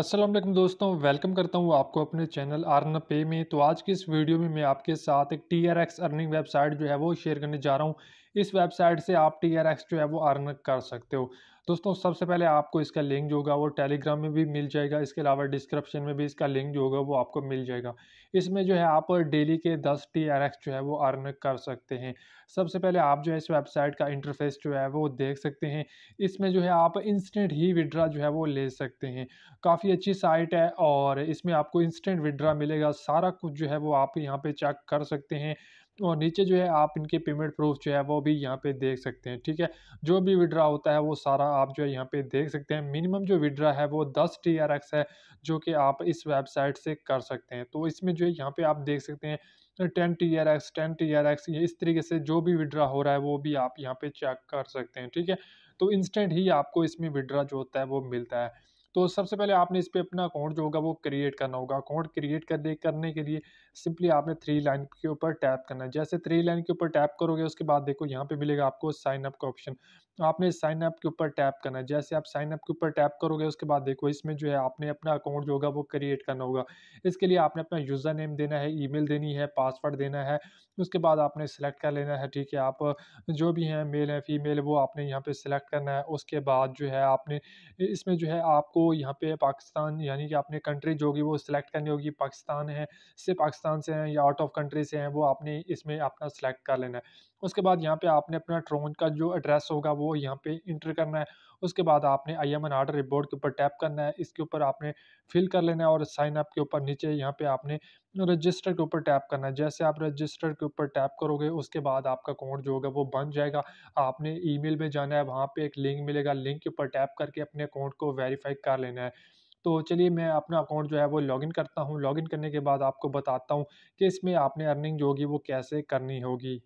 असलम दोस्तों वेलकम करता हूँ आपको अपने चैनल अर्न पे में तो आज की इस वीडियो में मैं आपके साथ एक T R X earning website जो है वो शेयर करने जा रहा हूँ इस वेबसाइट से आप टी आर एक्स जो है वो अर्न कर सकते हो दोस्तों सबसे पहले आपको इसका लिंक जो होगा वो टेलीग्राम में भी मिल जाएगा इसके अलावा डिस्क्रिप्शन में भी इसका लिंक जो होगा वो आपको मिल जाएगा इसमें जो है आप डेली के दस टी जो है वो अर्न कर सकते हैं सबसे पहले आप जो है इस वेबसाइट का इंटरफेस जो है वो देख सकते हैं इसमें जो है आप इंस्टेंट ही विड्रा जो है वो ले सकते हैं काफ़ी अच्छी साइट है और इसमें आपको इंस्टेंट विड्रा मिलेगा सारा कुछ जो है वो आप यहाँ पर चेक कर सकते हैं और नीचे जो है आप इनके पेमेंट प्रूफ जो है वो भी यहाँ पे देख सकते हैं ठीक है जो भी विड्रा होता है वो सारा आप जो है यहाँ पे देख सकते हैं मिनिमम जो विड्रा है वो दस टी है जो कि आप इस वेबसाइट से कर सकते हैं तो इसमें जो है यहाँ पे आप देख सकते हैं ten T R X ten T R X ये इस तरीके से जो भी विड्रा हो रहा है वो भी आप यहाँ पे चेक कर सकते हैं ठीक है तो इंस्टेंट ही आपको इसमें विड्रा जो होता है वो मिलता है तो सबसे पहले आपने इस पर अपना अकाउंट जो होगा वो क्रिएट करना होगा अकाउंट क्रिएट करने के लिए सिंपली आपने थ्री लाइन के ऊपर टैप करना है जैसे थ्री लाइन के ऊपर टैप करोगे उसके बाद देखो यहाँ पे मिलेगा आपको साइन अप का ऑप्शन आपने साइन अप के ऊपर टैप करना है जैसे आप साइन अप के ऊपर टैप करोगे उसके बाद देखो इसमें जो है आपने अपना अकाउंट जो होगा वो क्रिएट करना होगा इसके लिए आपने अपना यूज़र नेम देना है ई देनी है पासवर्ड देना है उसके बाद आपने सेलेक्ट कर लेना है ठीक है आप जो भी हैं मेल है फीमेल वो आपने यहाँ पर सिलेक्ट करना है उसके बाद जो है आपने इसमें जो है आपको यहाँ पे पाकिस्तान यानी कि आपने कंट्री जो होगी वो सिलेक्ट करनी होगी पाकिस्तान है से पाकिस्तान पाकिस्तान से हैं या आउट ऑफ कंट्री से हैं वो आपने इसमें अपना सेलेक्ट कर लेना है उसके बाद यहाँ पे आपने अपना ट्रोन का जो एड्रेस होगा वो यहाँ पे इंटर करना है उसके बाद आपने I am an order report के ऊपर टैप करना है इसके ऊपर आपने फिल कर लेना है और साइन अप के ऊपर नीचे यहाँ पे आपने रजिस्टर के ऊपर टैप करना है जैसे आप रजिस्टर के ऊपर टैप करोगे उसके बाद आपका अकाउंट जो होगा वो बन जाएगा आपने ईमेल में जाना है वहाँ पे एक लिंक मिलेगा लिंक के ऊपर टैप करके अपने अकाउंट को वेरीफाई कर लेना है तो चलिए मैं अपना अकाउंट जो है वो लॉगिन करता हूँ लॉगिन करने के बाद आपको बताता हूँ कि इसमें आपने अर्निंग जो होगी वो कैसे करनी होगी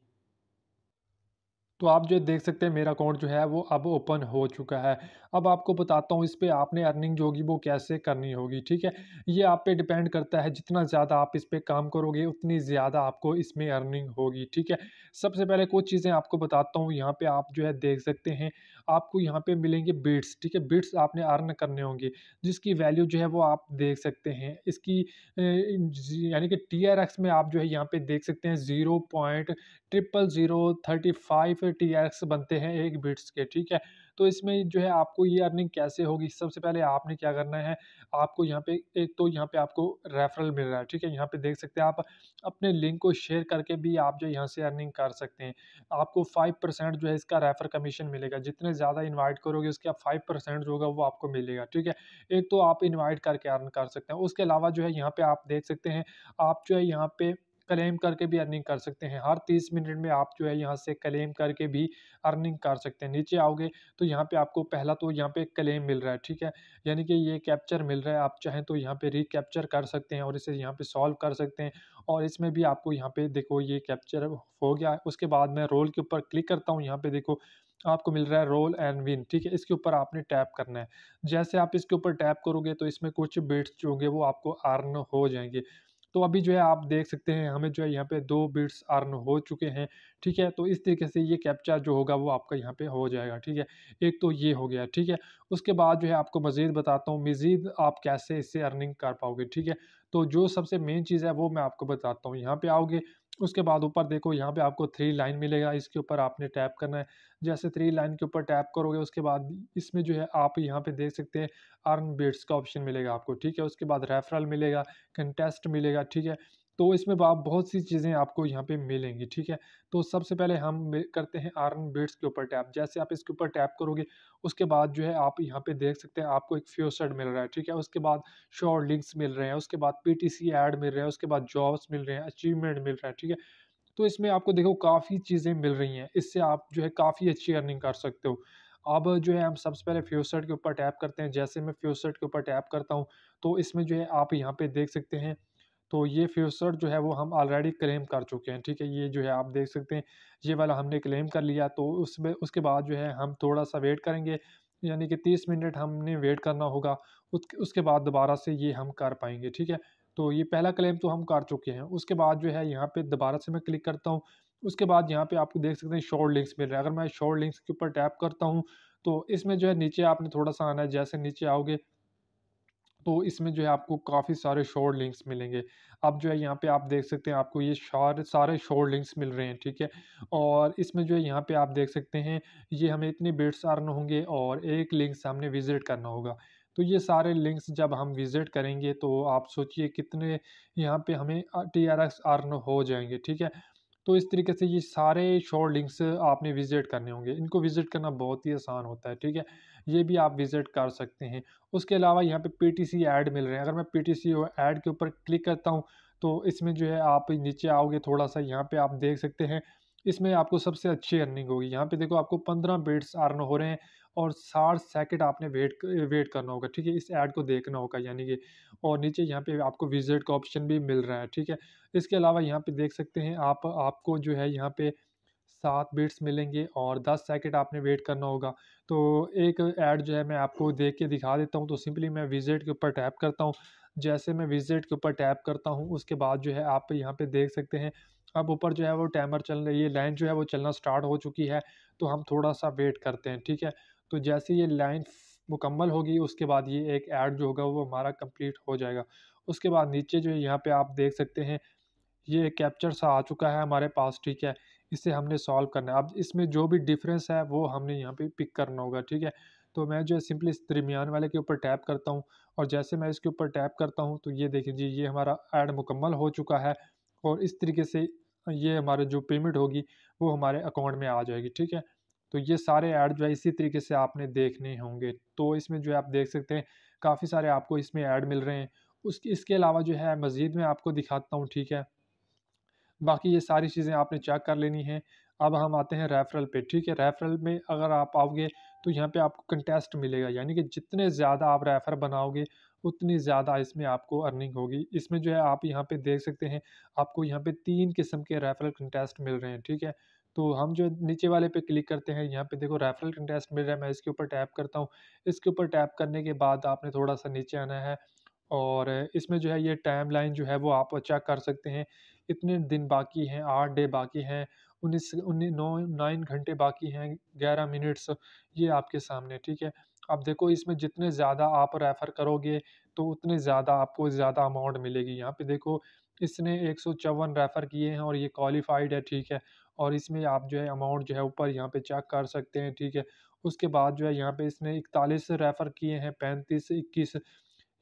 तो आप जो देख सकते हैं मेरा अकाउंट जो है वो अब ओपन हो चुका है अब आपको बताता हूँ इस पर आपने अर्निंग जो होगी वो कैसे करनी होगी ठीक है ये आप पे डिपेंड करता है जितना ज़्यादा आप इस पर काम करोगे उतनी ज़्यादा आपको इसमें अर्निंग होगी ठीक है सबसे पहले कुछ चीज़ें आपको बताता हूँ यहाँ पर आप जो है देख सकते हैं आपको यहाँ पर मिलेंगे बिट्स ठीक है बिट्स आपने अर्न करने होंगे जिसकी वैल्यू जो है वो आप देख सकते हैं इसकी यानी कि टी में आप जो है यहाँ पर देख सकते हैं zero point triple zero thirty five T बनते हैं एक बिट्स के ठीक है तो इसमें जो है आपको ये अर्निंग कैसे होगी सबसे पहले आपने क्या करना है आपको यहाँ पे एक तो यहाँ पे आपको रेफरल मिल रहा है ठीक है यहाँ पे देख सकते हैं आप अपने लिंक को शेयर करके भी आप जो यहाँ से अर्निंग कर सकते हैं आपको फाइव परसेंट जो है इसका रेफर कमीशन मिलेगा जितने ज़्यादा इन्वाइट करोगे उसका फाइव परसेंट जो होगा वो आपको मिलेगा ठीक है एक तो आप इन्वाइट करके अर्न कर सकते हैं उसके अलावा जो है यहाँ पे आप देख सकते हैं आप जो है यहाँ पे क्लेम करके भी अर्निंग कर सकते हैं हर तीस मिनट में आप जो है यहाँ से क्लेम करके भी अर्निंग कर सकते हैं नीचे आओगे तो यहाँ पे आपको पहला तो यहाँ पे क्लेम मिल रहा है ठीक है यानी कि ये कैप्चर मिल रहा है आप चाहें तो यहाँ पे रिकैप्चर कर सकते हैं और इसे यहाँ पे सॉल्व कर सकते हैं और इसमें भी आपको यहाँ पे देखो ये कैप्चर हो गया उसके बाद मैं रोल के ऊपर क्लिक करता हूँ यहाँ पे देखो आपको मिल रहा है रोल एंड विन ठीक है इसके ऊपर आपने टैप करना है जैसे आप इसके ऊपर टैप करोगे तो इसमें कुछ बिट्स जो होंगे वो आपको अर्न हो जाएंगे तो अभी जो है आप देख सकते हैं हमें जो है यहाँ पे दो बिट्स अर्न हो चुके हैं ठीक है तो इस तरीके से ये कैप्चा जो होगा वो आपका यहाँ पे हो जाएगा ठीक है एक तो ये हो गया ठीक है उसके बाद जो है आपको मज़ीद बताता हूँ मज़ीद आप कैसे इससे अर्निंग कर पाओगे ठीक है तो जो सबसे मेन चीज़ है वो मैं आपको बताता हूँ यहाँ पर आओगे उसके बाद ऊपर देखो यहाँ पे आपको थ्री लाइन मिलेगा इसके ऊपर आपने टैप करना है जैसे थ्री लाइन के ऊपर टैप करोगे उसके बाद इसमें जो है आप यहाँ पे देख सकते हैं अर्न बिट्स का ऑप्शन मिलेगा आपको ठीक है उसके बाद रेफरल मिलेगा कंटेस्ट मिलेगा ठीक है तो इसमें आप बहुत सी चीज़ें आपको यहाँ पे मिलेंगी ठीक है तो सबसे पहले हम करते हैं आर्न बेट्स के ऊपर टैप जैसे आप इसके ऊपर टैप करोगे उसके बाद जो है आप यहाँ पे देख सकते हैं आपको एक फ्योसड मिल रहा है ठीक है उसके बाद शॉर्ट लिंक्स मिल रहे हैं उसके बाद सी ऐड मिल रहा है उसके बाद जॉब्स मिल रहे हैं अचीवमेंट मिल रहा है ठीक है तो इसमें आपको देखो काफ़ी चीज़ें मिल रही हैं इससे आप जो है काफ़ी अच्छी अर्निंग कर सकते हो अब जो है हम सबसे पहले फ्यूसट के ऊपर टैप करते हैं जैसे मैं फ्यूसट के ऊपर टैप करता हूँ तो इसमें जो है आप यहाँ पे देख सकते हैं तो ये फ्यूसर जो है वो हम ऑलरेडी क्लेम कर चुके हैं ठीक है ये जो है आप देख सकते हैं ये वाला हमने क्लेम कर लिया तो उसमें उसके बाद जो है हम थोड़ा सा वेट करेंगे यानी कि तीस मिनट हमने वेट करना होगा उसके बाद दोबारा से ये हम कर पाएंगे ठीक है तो ये पहला क्लेम तो हम कर चुके हैं उसके बाद जो है यहाँ पर दोबारा से मैं क्लिक करता हूँ उसके बाद यहाँ पर आपको देख सकते हैं शॉर्ट लिंक्स मिल रहा है अगर मैं शॉर्ट लिंक्स के ऊपर टैप करता हूँ तो इसमें जो है नीचे आपने थोड़ा सा आना है जैसे नीचे आओगे तो इसमें जो है आपको काफ़ी सारे शॉर्ट लिंक्स मिलेंगे अब जो है यहाँ पे आप देख सकते हैं आपको ये शार सारे शॉर्ट लिंक्स मिल रहे हैं ठीक है और इसमें जो है यहाँ पे आप देख सकते हैं ये हमें इतने बिट्स अर्न होंगे और एक लिंक्स हमने विज़िट करना होगा तो ये सारे लिंक्स जब हम विज़िट करेंगे तो आप सोचिए कितने यहाँ पे हमें टी आर एक्स अर्न हो जाएंगे ठीक है तो इस तरीके से ये सारे शॉर्ट लिंक्स आपने विज़िट करने होंगे इनको विज़िट करना बहुत ही आसान होता है ठीक है ये भी आप विज़िट कर सकते हैं उसके अलावा यहाँ पे पीटीसी ऐड मिल रहे हैं अगर मैं पीटीसी ऐड के ऊपर क्लिक करता हूँ तो इसमें जो है आप नीचे आओगे थोड़ा सा यहाँ पर आप देख सकते हैं इसमें आपको सबसे अच्छी अर्निंग होगी यहाँ पर देखो आपको पंद्रह बेट्स अर्न हो रहे हैं और साठ सेकेंड आपने वेट वेट करना होगा ठीक है इस ऐड को देखना होगा यानी कि और नीचे यहाँ पे आपको विजिट का ऑप्शन भी मिल रहा है ठीक है इसके अलावा यहाँ पे देख सकते हैं आप आपको जो है यहाँ पे सात बिट्स मिलेंगे और दस सेकेंड आपने वेट करना होगा तो एक ऐड जो है मैं आपको देख के दिखा देता हूँ तो सिंपली मैं विजिट के ऊपर टैप करता हूँ जैसे मैं विजिट के ऊपर टैप करता हूँ उसके बाद जो है आप यहाँ पर देख सकते हैं अब ऊपर जो है वो टाइमर चल रही है लाइन जो है वो चलना स्टार्ट हो चुकी है तो हम थोड़ा सा वेट करते हैं ठीक है तो जैसे ये लाइन मुकम्मल होगी उसके बाद ये एक ऐड जो होगा वो हमारा कंप्लीट हो जाएगा उसके बाद नीचे जो है यहाँ पे आप देख सकते हैं ये कैप्चर सा आ चुका है हमारे पास ठीक है इसे हमने सॉल्व करना है अब इसमें जो भी डिफरेंस है वो हमने यहाँ पे पिक करना होगा ठीक है तो मैं जो है सिंपली इस दरमियान वाले के ऊपर टैप करता हूँ और जैसे मैं इसके ऊपर टैप करता हूँ तो ये देखें जी ये हमारा ऐड मुकम्मल हो चुका है और इस तरीके से ये हमारे जो पेमेंट होगी वो हमारे अकाउंट में आ जाएगी ठीक है तो ये सारे ऐड जो है इसी तरीके से आपने देखने होंगे तो इसमें जो है आप देख सकते हैं काफ़ी सारे आपको इसमें ऐड मिल रहे हैं उसके इसके अलावा जो है मज़ीद में आपको दिखाता हूँ ठीक है बाकी ये सारी चीज़ें आपने चेक कर लेनी है अब हम आते हैं रेफरल पे ठीक है रेफरल में अगर आप आओगे तो यहाँ पे आपको कंटेस्ट मिलेगा यानी कि जितने ज़्यादा आप रेफ़र बनाओगे उतनी ज़्यादा इसमें आपको अर्निंग होगी इसमें जो है आप यहाँ पे देख सकते हैं आपको यहाँ पे तीन किस्म के रेफरल कंटेस्ट मिल रहे हैं ठीक है तो हम जो नीचे वाले पे क्लिक करते हैं यहाँ पे देखो रेफरल कंटेस्ट मिल रहा है मैं इसके ऊपर टैप करता हूँ इसके ऊपर टैप करने के बाद आपने थोड़ा सा नीचे आना है और इसमें जो है ये टाइम लाइन जो है वो आप चेक कर सकते हैं इतने दिन बाकी हैं आठ डे बाकी हैं उन्नीस उन्नीस नौ नाइन घंटे बाकी हैं ग्यारह मिनट्स ये आपके सामने ठीक है अब देखो इसमें जितने ज़्यादा आप रेफ़र करोगे तो उतने ज़्यादा आपको ज़्यादा अमाउंट मिलेगी यहाँ पे देखो इसने एक सौ चौवन रेफ़र किए हैं और ये क्वालिफाइड है ठीक है और इसमें आप जो है अमाउंट जो है ऊपर यहाँ पे चेक कर सकते हैं ठीक है उसके बाद जो है यहाँ पे इसने इकतालीस रेफ़र किए हैं पैंतीस इक्कीस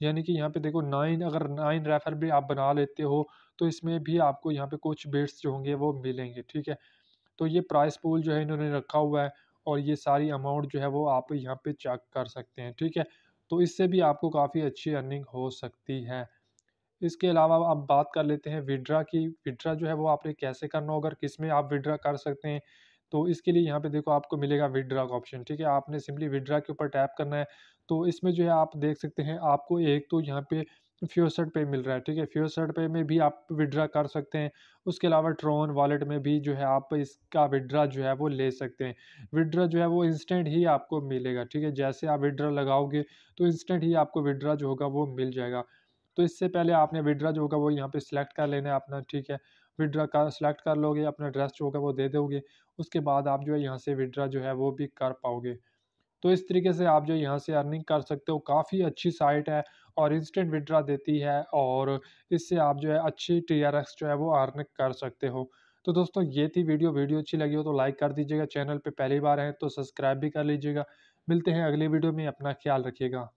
यानी कि यहाँ पे देखो नाइन अगर नाइन रेफ़र भी आप बना लेते हो तो इसमें भी आपको यहाँ पे कुछ बेट्स जो होंगे वो मिलेंगे ठीक है तो ये प्राइस पूल जो है इन्होंने रखा हुआ है और ये सारी अमाउंट जो है वो आप यहाँ पे चेक कर सकते हैं ठीक है तो इससे भी आपको काफ़ी अच्छी अर्निंग हो सकती है इसके अलावा आप बात कर लेते हैं विड्रा की विड्रा जो है वो आपने कैसे करना होगा किस में आप विड्रा कर सकते हैं तो इसके लिए यहाँ पे देखो आपको मिलेगा विड्रा का ऑप्शन ठीक है आपने सिंपली विड्रा के ऊपर टैप करना है तो इसमें जो है आप देख सकते हैं आपको एक तो यहाँ पे फ्योसट पे मिल रहा है ठीक है फ्योसट पे में भी आप विड्रा कर सकते हैं उसके अलावा ट्रोन वॉलेट में भी जो है आप इसका विड्रा जो है वो ले सकते हैं विड्रा जो है वो इंस्टेंट ही आपको मिलेगा ठीक है जैसे आप विड्रा लगाओगे तो इंस्टेंट ही आपको विड्रा जो होगा वो मिल जाएगा तो इससे पहले आपने विड्रा जो होगा वो यहाँ पे सिलेक्ट कर लेना है अपना ठीक है विड्रा का सिलेक्ट कर लोगे अपना एड्रेस जो होगा वो दे दोगे उसके बाद आप जो है यहाँ से विड्रा जो है वो भी कर पाओगे तो इस तरीके से आप जो यहाँ से अर्निंग कर सकते हो काफ़ी अच्छी साइट है और इंस्टेंट विड्रा देती है और इससे आप जो है अच्छी टी जो है वो अर्न कर सकते हो तो दोस्तों ये थी वीडियो वीडियो अच्छी लगी हो तो लाइक कर दीजिएगा चैनल पे पहली बार हैं तो सब्सक्राइब भी कर लीजिएगा मिलते हैं अगले वीडियो में अपना ख्याल रखिएगा